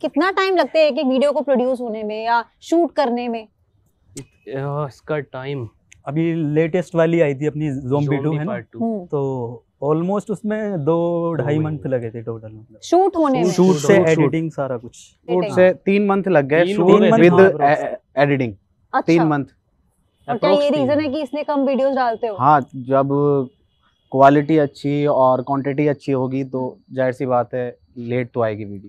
कितना टाइम लगता है एक एक वीडियो को प्रोड्यूस होने में या शूट करने में इसका uh, टाइम अभी लेटेस्ट वाली आई थी अपनी जोम्बी टू है ना हम्म। तो ऑलमोस्ट उसमें दो ढाई मंथ लगे थे टोटल मतलब शूट होने में शूट से एडिटिंग सारा कुछ शूट से तीन मंथ लग गए विद एडिटिंग तीन मंथ हाँ, अच्छा। और क्या ये रीजन है कि इसने कम वीडियोस डालते हो हाँ जब क्वालिटी अच्छी और क्वांटिटी अच्छी होगी तो जाहिर सी बात है लेट तो आएगी वीडियो